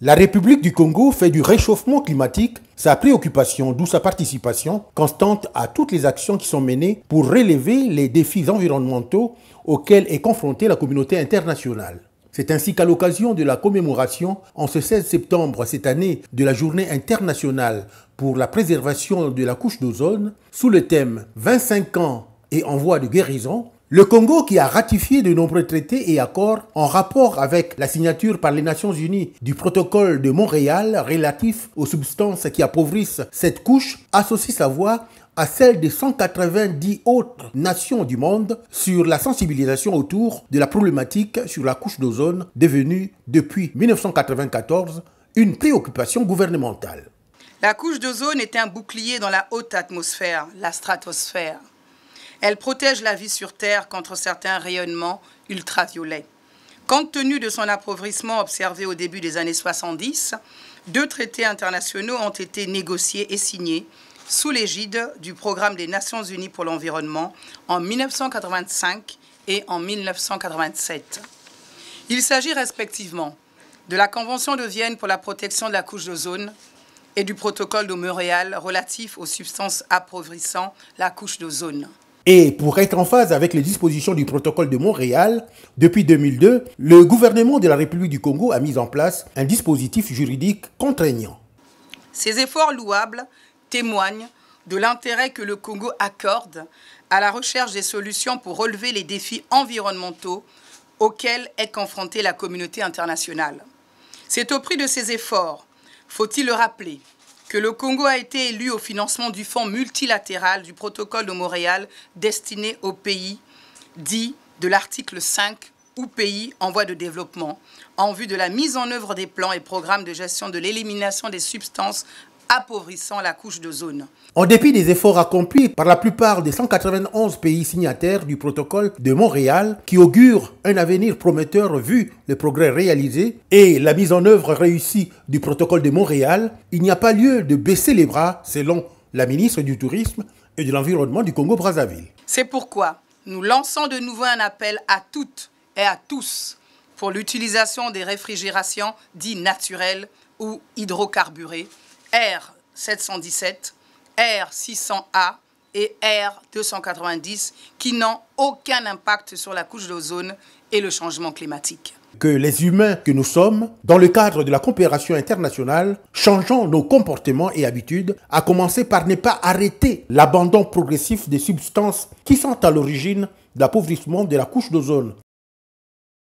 La République du Congo fait du réchauffement climatique sa préoccupation, d'où sa participation constante à toutes les actions qui sont menées pour relever les défis environnementaux auxquels est confrontée la communauté internationale. C'est ainsi qu'à l'occasion de la commémoration, en ce 16 septembre cette année, de la Journée internationale pour la préservation de la couche d'ozone, sous le thème 25 ans et en voie de guérison, le Congo, qui a ratifié de nombreux traités et accords en rapport avec la signature par les Nations Unies du protocole de Montréal relatif aux substances qui appauvrissent cette couche, associe sa voix à celle des 190 autres nations du monde sur la sensibilisation autour de la problématique sur la couche d'ozone devenue depuis 1994 une préoccupation gouvernementale. La couche d'ozone est un bouclier dans la haute atmosphère, la stratosphère. Elle protège la vie sur Terre contre certains rayonnements ultraviolets. Compte tenu de son appauvrissement observé au début des années 70, deux traités internationaux ont été négociés et signés sous l'égide du Programme des Nations Unies pour l'environnement en 1985 et en 1987. Il s'agit respectivement de la Convention de Vienne pour la protection de la couche d'ozone et du protocole de Montréal relatif aux substances appauvrissant la couche d'ozone. Et pour être en phase avec les dispositions du protocole de Montréal, depuis 2002, le gouvernement de la République du Congo a mis en place un dispositif juridique contraignant. Ces efforts louables témoignent de l'intérêt que le Congo accorde à la recherche des solutions pour relever les défis environnementaux auxquels est confrontée la communauté internationale. C'est au prix de ces efforts, faut-il le rappeler, que le Congo a été élu au financement du fonds multilatéral du protocole de Montréal destiné aux pays dits de l'article 5 ou pays en voie de développement en vue de la mise en œuvre des plans et programmes de gestion de l'élimination des substances appauvrissant la couche de zone. En dépit des efforts accomplis par la plupart des 191 pays signataires du protocole de Montréal, qui augure un avenir prometteur vu le progrès réalisé et la mise en œuvre réussie du protocole de Montréal, il n'y a pas lieu de baisser les bras, selon la ministre du Tourisme et de l'Environnement du Congo-Brazzaville. C'est pourquoi nous lançons de nouveau un appel à toutes et à tous pour l'utilisation des réfrigérations dites naturelles ou hydrocarburées R717, R600A et R290 qui n'ont aucun impact sur la couche d'ozone et le changement climatique. Que les humains que nous sommes, dans le cadre de la coopération internationale, changeons nos comportements et habitudes, à commencer par ne pas arrêter l'abandon progressif des substances qui sont à l'origine de de la couche d'ozone